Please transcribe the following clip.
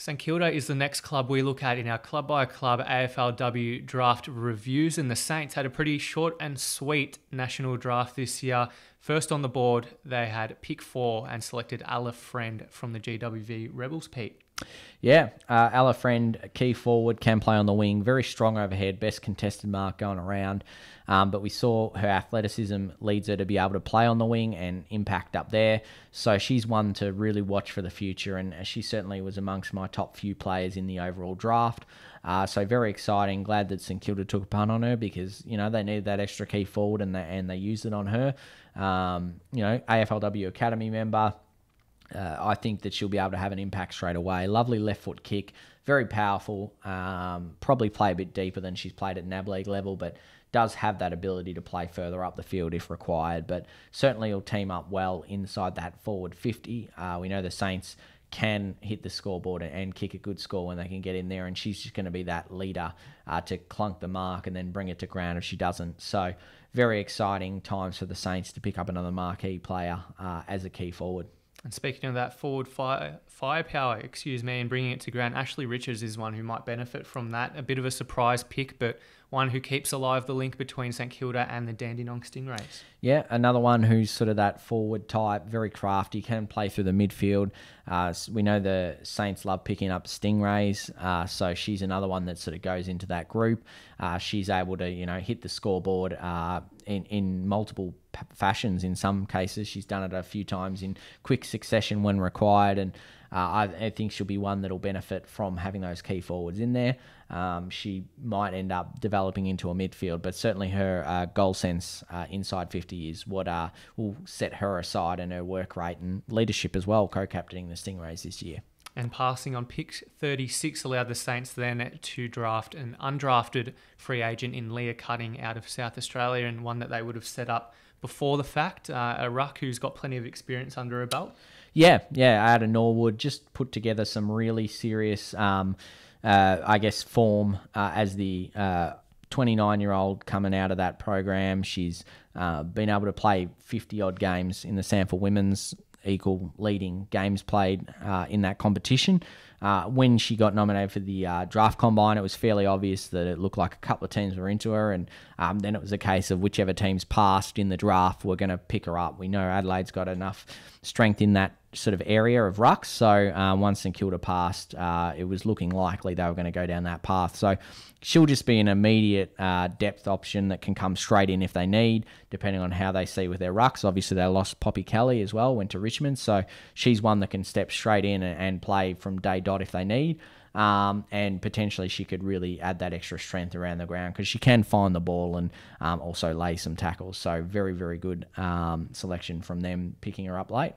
St Kilda is the next club we look at in our club by club AFLW draft reviews, and the Saints had a pretty short and sweet national draft this year. First on the board, they had pick four and selected Aleph Friend from the GWV Rebels. Pete. Yeah, uh, Ala friend, key forward, can play on the wing, very strong overhead, best contested mark going around. Um, but we saw her athleticism leads her to be able to play on the wing and impact up there. So she's one to really watch for the future, and uh, she certainly was amongst my top few players in the overall draft. Uh, so very exciting. Glad that St Kilda took a punt on her because you know they needed that extra key forward, and they and they used it on her. Um, you know, AFLW academy member uh, I think that she'll be able to have an impact straight away. Lovely left foot kick, very powerful. Um, probably play a bit deeper than she's played at NAB League level, but does have that ability to play further up the field if required. But certainly will team up well inside that forward 50. Uh, we know the Saints can hit the scoreboard and, kick a good score when they can get in there, and she's just going to be that leader uh, to clunk the mark and then bring it to ground if she doesn't. So very exciting times for the Saints to pick up another marquee player uh, as a key forward. And speaking of that forward fire, firepower, excuse me, and bringing it to ground, Ashley Richards is one who might benefit from that. A bit of a surprise pick, but one who keeps alive the link between St Kilda and the Dandenong Stingrays. Yeah, another one who's sort of that forward type, very crafty, can play through the midfield. Uh, we know the Saints love picking up Stingrays, uh, so she's another one that sort of goes into that group. Uh, she's able to, you know, hit the scoreboard uh, in, in multiple fashions in some cases. She's done it a few times in quick succession when required, and uh, I, think she'll be one that'll benefit from having those key forwards in there. Um, she might end up developing into a midfield, but certainly her uh, goal sense uh, inside 50 is what uh, will set her aside and her work rate and leadership as well, co captaining the Stingrays this year. And passing on pick 36 allowed the Saints then to draft an undrafted free agent in Leah Cutting out of South Australia and one that they would have set up before the fact, uh, a ruck who's got plenty of experience under her belt. Yeah, yeah, out of Norwood, just put together some really serious, um, uh, I guess, form uh, as the. Uh, 29 year old coming out of that program. She's uh, been able to play 50 odd games in the Sanford Women's equal leading games played uh, in that competition. Uh, when she got nominated for the uh, draft combine, it was fairly obvious that it looked like a couple of teams were into her, and um, then it was a case of whichever teams passed in the draft were going to pick her up. We know Adelaide's got enough strength in that sort of area of rucks, so uh, once St Kilda passed, uh, it was looking likely they were going to go down that path. So she'll just be an immediate uh, depth option that can come straight in if they need, depending on how they see with their rucks. Obviously, they lost Poppy Kelly as well, went to Richmond, so she's one that can step straight in and, and play from day dot if they need. Um, and potentially she could really add that extra strength around the ground because she can find the ball and um, also lay some tackles. So very, very good um, selection from them picking her up late.